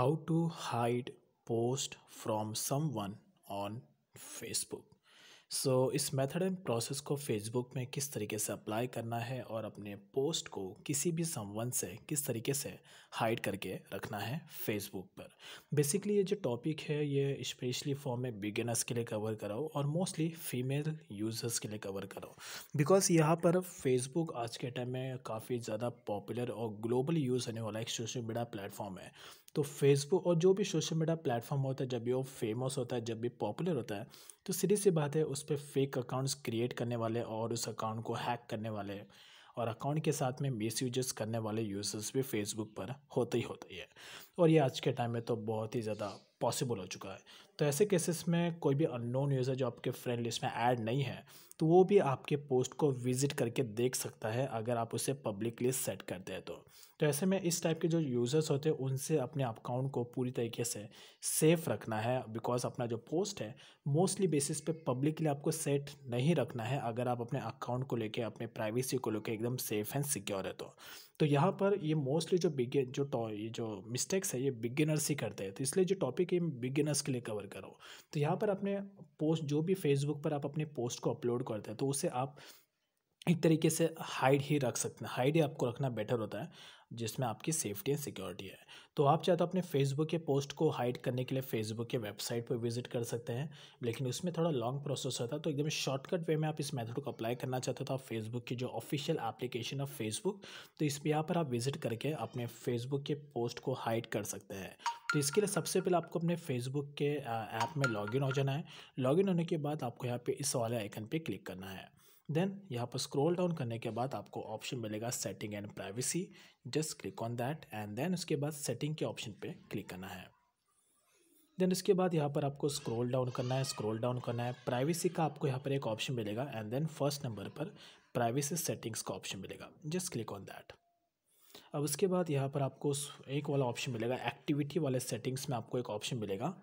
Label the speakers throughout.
Speaker 1: how to hide post from someone on facebook so so, इस method and process को Facebook में किस तरीके से अप्लाई करना है और अपने पोस्ट को किसी भी संबंध से किस तरीके से हाइड करके रखना है फेसबुक पर बेसिकली ये जो टॉपिक है ये स्पेशली फॉर्म में बिगिनर्स के लिए कवर कराओ और मोस्टली फीमेल यूज़र्स के लिए कवर कराओ बिकॉज यहाँ पर फेसबुक आज के टाइम में काफ़ी ज़्यादा पॉपुलर और ग्लोबल यूज़ होने वाला एक सोशल मीडिया प्लेटफॉर्म है तो फेसबुक और जो भी सोशल मीडिया प्लेटफॉर्म होता है जब भी वो फेमस होता है जब भी पॉपुलर होता है तो सीधी सी बात है उस पर फेक अकाउंट्स क्रिएट करने वाले और उस अकाउंट को हैक करने वाले और अकाउंट के साथ में मिस यूजेस करने वाले यूज़र्स भी फेसबुक पर होते ही होते ही है और ये आज के टाइम में तो बहुत ही ज़्यादा पॉसिबल हो चुका है तो ऐसे केसेस में कोई भी अननोन यूज़र जो आपके फ्रेंड लिस्ट में ऐड नहीं है तो वो भी आपके पोस्ट को विजिट करके देख सकता है अगर आप उसे पब्लिकली सेट करते हैं तो तो ऐसे में इस टाइप के जो यूज़र्स होते हैं उनसे अपने अकाउंट को पूरी तरीके से सेफ रखना है बिकॉज अपना जो पोस्ट है मोस्टली बेसिस पे पब्लिकली आपको सेट नहीं रखना है अगर आप अपने अकाउंट को लेके अपने प्राइवेसी को लेके एकदम सेफ एंड सिक्योर है तो तो यहाँ पर ये मोस्टली जो बिगिन जो टॉ ये जो मिस्टेक्स है ये बिगिनर्स ही करते हैं तो इसलिए जो टॉपिक है बिगिनर्स के लिए कवर करो तो यहाँ पर अपने पोस्ट जो भी फेसबुक पर आप अपने पोस्ट को अपलोड करते हैं तो उसे आप एक तरीके से हाइड ही रख सकते हैं हाइड ही आपको रखना बेटर होता है जिसमें आपकी सेफ्टी एंड सिक्योरिटी है तो आप चाहे तो अपने फेसबुक के पोस्ट को हाइड करने के लिए फेसबुक के वेबसाइट पर विजिट कर सकते हैं लेकिन उसमें थोड़ा लॉन्ग प्रोसेस होता है तो एकदम शॉर्टकट वे में आप इस मेथड को अप्लाई करना चाहते हो तो आप फेसबुक की जो ऑफिशियल एप्लीकेशन ऑफ फेसबुक तो इस यहाँ पर आप विजिट करके अपने फेसबुक के पोस्ट को हाइड कर सकते हैं तो इसके लिए सबसे पहले आपको अपने फेसबुक के ऐप में लॉगिन हो जाना है लॉगिन होने के बाद आपको यहाँ पे इस वाले आइकन पे क्लिक करना है देन यहाँ पर स्क्रॉल डाउन करने के बाद आपको ऑप्शन मिलेगा setting and privacy just click on that and then उसके बाद सेटिंग के ऑप्शन पे क्लिक करना है देन उसके बाद यहाँ पर आपको स्क्रॉल डाउन करना है स्क्रॉल डाउन करना है प्राइवेसी का आपको यहाँ पर एक ऑप्शन मिलेगा एंड देन फर्स्ट नंबर पर प्राइवेसी सेटिंग्स का ऑप्शन मिलेगा जस्ट क्लिक ऑन दैट अब उसके बाद यहाँ पर आपको एक वाला ऑप्शन मिलेगा एक्टिविटी वाले सेटिंग्स में आपको एक ऑप्शन मिलेगा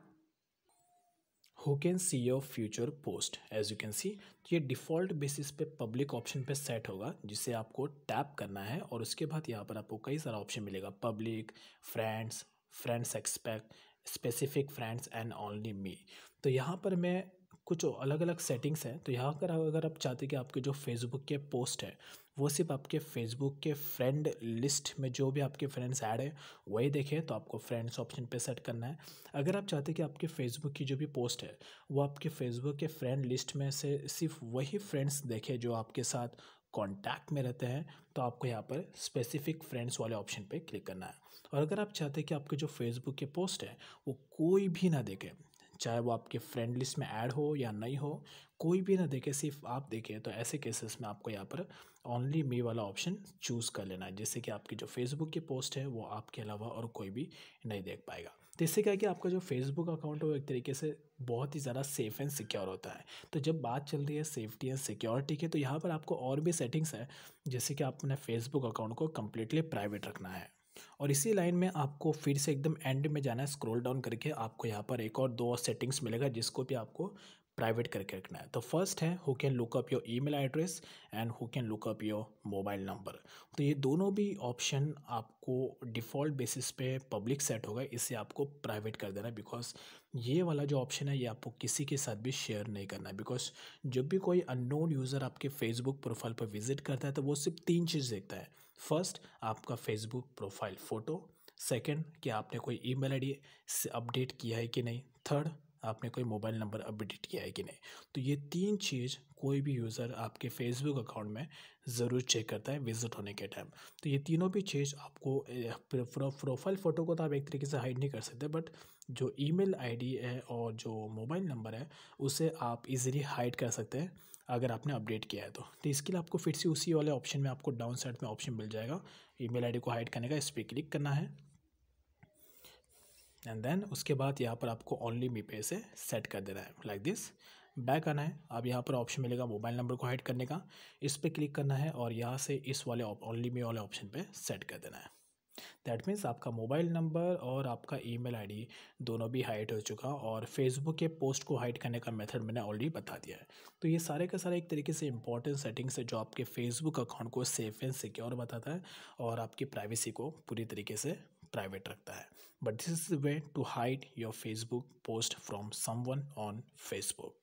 Speaker 1: who can see your future post as you can see ये डिफ़ॉल्ट बेसिस पे पब्लिक ऑप्शन पे सेट होगा जिसे आपको टैप करना है और उसके बाद यहाँ पर आपको कई सारा ऑप्शन मिलेगा public friends friends expect specific friends and only me तो यहाँ पर मैं कुछ अलग अलग सेटिंग्स हैं तो यहाँ पर अगर आप चाहते कि आपके जो फेसबुक के पोस्ट हैं वो सिर्फ आपके फेसबुक के फ्रेंड लिस्ट में जो भी आपके फ्रेंड्स ऐड है वही देखें तो आपको फ्रेंड्स ऑप्शन पे सेट करना है अगर आप चाहते कि आपके फेसबुक की जो भी पोस्ट है वो आपके फेसबुक के फ्रेंड लिस्ट में से सिर्फ वही फ्रेंड्स देखें जो आपके साथ कॉन्टैक्ट में रहते हैं तो आपको यहाँ पर स्पेसिफिक फ्रेंड्स वाले ऑप्शन पे क्लिक करना है और अगर आप चाहते हैं कि आपके जो फेसबुक के पोस्ट हैं वो कोई भी ना देखें चाहे वो आपके फ्रेंड लिस्ट में ऐड हो या नहीं हो कोई भी ना देखे सिर्फ आप देखें तो ऐसे केसेस में आपको यहाँ पर ओनली मी वाला ऑप्शन चूज़ कर लेना है जिससे कि आपकी जो फेसबुक की पोस्ट है वो आपके अलावा और कोई भी नहीं देख पाएगा तो इससे क्या है कि आपका जो फेसबुक अकाउंट है वो एक तरीके से बहुत ही ज़्यादा सेफ़ एंड सिक्योर होता है तो जब बात चल रही है सेफ्टी एंड सिक्योरिटी की तो यहाँ पर आपको और भी सेटिंग्स है जैसे कि आप अपने फेसबुक अकाउंट को कम्प्लीटली प्राइवेट रखना है और इसी लाइन में आपको फिर से एकदम एंड में जाना है स्क्रॉल डाउन करके आपको यहाँ पर एक और दो सेटिंग्स मिलेगा जिसको भी आपको प्राइवेट करके रखना है तो फर्स्ट है who can look up your email address and who can look up your mobile number तो ये दोनों भी ऑप्शन आपको डिफ़ॉल्ट बेसिस पे पब्लिक सेट होगा इससे आपको प्राइवेट कर देना है बिकॉज ये वाला जो ऑप्शन है ये आपको किसी के साथ भी शेयर नहीं करना है बिकॉज जब भी कोई अननोन यूज़र आपके फेसबुक प्रोफाइल पर विजिट करता है तो वो सिर्फ तीन चीज़ देखता है फर्स्ट आपका फेसबुक प्रोफाइल फ़ोटो सेकंड कि आपने कोई ईमेल आईडी अपडेट किया है कि नहीं थर्ड आपने कोई मोबाइल नंबर अपडेट किया है कि नहीं तो ये तीन चीज़ कोई भी यूज़र आपके फेसबुक अकाउंट में ज़रूर चेक करता है विजिट होने के टाइम तो ये तीनों भी चीज़ आपको प्रोफाइल फ़ोटो को तो आप एक तरीके से हाइड नहीं कर सकते बट जो ईमेल आईडी है और जो मोबाइल नंबर है उसे आप इजीली हाइड कर सकते हैं अगर आपने अपडेट किया है तो तो इसके लिए आपको फिर से उसी वाले ऑप्शन में आपको डाउन साइड में ऑप्शन मिल जाएगा ई आईडी को हाइड करने का इस पर क्लिक करना है एंड देन उसके बाद यहाँ पर आपको ओनली मी पे से सेट कर देना है लाइक दिस बैक आना है अब यहाँ पर ऑप्शन मिलेगा मोबाइल नंबर को हाइड करने का इस पर क्लिक करना है और यहाँ से इस वाले ओनली मी वाले ऑप्शन पे सेट कर देना है दैट मीन्स आपका मोबाइल नंबर और आपका ईमेल आईडी दोनों भी हाइड हो चुका और फेसबुक के पोस्ट को हाइड करने का मेथड मैंने ऑलरेडी बता दिया है तो ये सारे का सारा एक तरीके से इंपॉर्टेंट सेटिंग्स है जो आपके फेसबुक अकाउंट को सेफ एंड सिक्योर बताता है और आपकी प्राइवेसी को पूरी तरीके से private रखता है but this is the way to hide your Facebook post from someone on Facebook